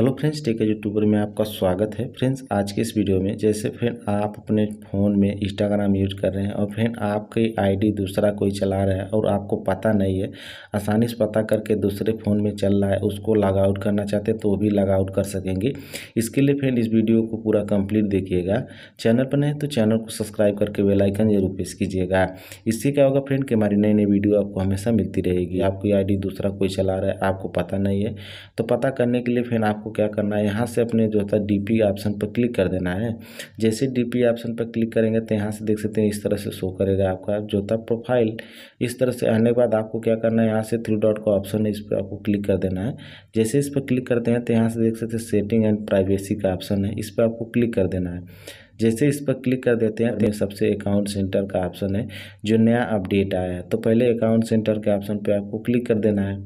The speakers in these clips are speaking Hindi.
हेलो फ्रेंड्स टेक यूट्यूबर में आपका स्वागत है फ्रेंड्स आज के इस वीडियो में जैसे फ्रेंड आप अपने फ़ोन में इंस्टाग्राम यूज कर रहे हैं और फ्रेंड आपकी आईडी दूसरा कोई चला रहा है और आपको पता नहीं है आसानी से पता करके दूसरे फ़ोन में चल रहा है उसको लॉग आउट करना चाहते हैं तो भी लॉग आउट कर सकेंगे इसके लिए फ्रेंड इस वीडियो को पूरा कम्प्लीट देखिएगा चैनल पर नहीं तो चैनल को सब्सक्राइब करके बेलाइकन जरूर प्रेस कीजिएगा इससे क्या होगा फ्रेंड कि हमारी नई नई वीडियो आपको हमेशा मिलती रहेगी आपकी आई दूसरा कोई चला रहा है आपको पता नहीं है तो पता करने के लिए फ्रेंड आपको आपको क्या करना है यहाँ से अपने जो होता है डी ऑप्शन पर क्लिक कर देना है जैसे डी ऑप्शन पर क्लिक करेंगे तो यहाँ से देख सकते हैं इस तरह से शो करेगा आपका जो होता प्रोफाइल इस तरह से आने के बाद आपको क्या करना है यहाँ से थ्री डॉट का ऑप्शन है इस पर आपको क्लिक कर देना है जैसे इस पर क्लिक करते हैं तो यहाँ से देख सकते हैं सेटिंग एंड प्राइवेसी का ऑप्शन है इस पर आपको क्लिक कर देना है जैसे इस पर क्लिक कर देते हैं तो सबसे अकाउंट सेंटर का ऑप्शन है जो नया अपडेट आया है तो पहले अकाउंट सेंटर के ऑप्शन पर आपको क्लिक कर देना है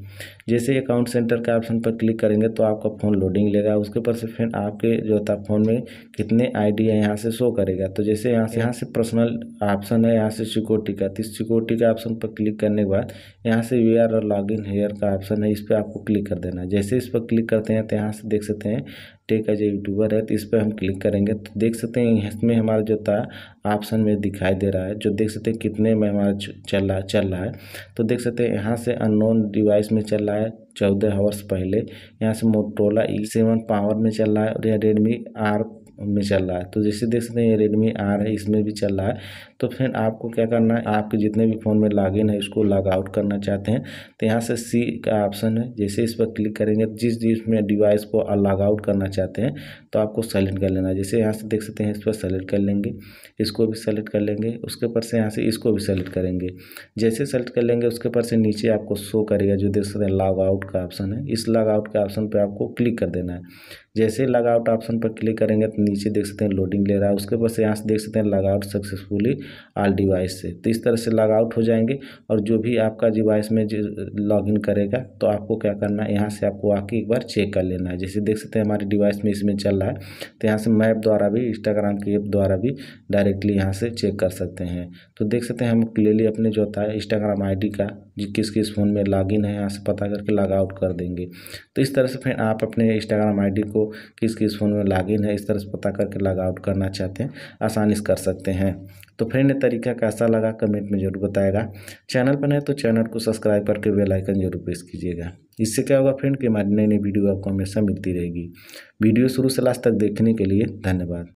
जैसे अकाउंट सेंटर के ऑप्शन पर क्लिक करेंगे तो आपका फ़ोन लोडिंग लेगा उसके ऊपर से फिर आपके जो होता है फ़ोन में कितने आईडी है यहाँ से शो करेगा तो जैसे यहाँ से यहाँ से पर्सनल ऑप्शन है यहाँ से सिक्योरिटी का तो इस सिक्योरिटी के ऑप्शन पर क्लिक करने के बाद यहाँ से वी और लॉग इन हेयर का ऑप्शन है इस पर आपको क्लिक कर देना है जैसे इस पर क्लिक करते हैं तो यहाँ से देख सकते हैं टेक एज यूट्यूबर है तो इस पर हम क्लिक करेंगे तो देख सकते हैं इसमें हमारा जो था ऑप्शन में दिखाई दे रहा है जो देख सकते हैं कितने में हमारा चल रहा चल रहा है तो देख सकते हैं यहाँ से अननोन डिवाइस में चल रहा है चौदह हावर्स पहले यहाँ से मोटोला ई सेवन पावर में चल रहा है और यह रेडमी आर में चल रहा है तो जैसे देख सकते हैं ये रेडमी आर है इसमें भी चल रहा है तो फ्रेंड आपको क्या करना है आपके जितने भी फ़ोन में लॉगिन है इसको लॉग आउट करना चाहते हैं तो यहाँ से सी का ऑप्शन है जैसे इस पर क्लिक करेंगे जिस जिसमें डिवाइस को लॉग आउट करना चाहते हैं तो आपको सेलेक्ट कर लेना है जैसे यहाँ से देख सकते हैं इस पर सेलेक्ट कर लेंगे इसको भी सेलेक्ट कर लेंगे उसके ऊपर से यहाँ से इसको भी सेलेक्ट करेंगे जैसे सेलेक्ट कर लेंगे उसके ऊपर से नीचे आपको शो करेगा जो देख सकते हैं लॉग आउट का ऑप्शन है इस लॉग आउट के ऑप्शन पर आपको क्लिक कर देना है जैसे लगआउट ऑप्शन पर क्लिक करेंगे तो नीचे देख सकते हैं लोडिंग ले रहा है उसके पास यहाँ से देख सकते हैं लगआउट सक्सेसफुली आल डिवाइस से तो इस तरह से लगआउट हो जाएंगे और जो भी आपका डिवाइस में लॉगिन करेगा तो आपको क्या करना है यहाँ से आपको आके एक बार चेक कर लेना है जैसे देख सकते हैं हमारे डिवाइस में इसमें चल रहा है तो यहाँ से मैप द्वारा भी इंस्टाग्राम के ऐप द्वारा भी डायरेक्टली यहाँ से चेक कर सकते हैं तो देख सकते हैं हम क्लियरली अपने जो होता है इंस्टाग्राम आई का किस किस फ़ोन में लॉगिन है यहाँ से पता करके लॉगआउट कर देंगे तो इस तरह से फिर आप अपने इंस्टाग्राम आई को किस किस फ़ोन में लॉगिन है इस तरह से पता करके लॉग आउट करना चाहते हैं आसानी से कर सकते हैं तो फ्रेंड ये तरीका कैसा लगा कमेंट में जरूर बताएगा चैनल पर है तो चैनल को सब्सक्राइब करके बेल आइकन जरूर प्रेस कीजिएगा इससे क्या होगा फ्रेंड कि हमारी नई नई वीडियो आपको हमेशा मिलती रहेगी वीडियो शुरू से लास्ट तक देखने के लिए धन्यवाद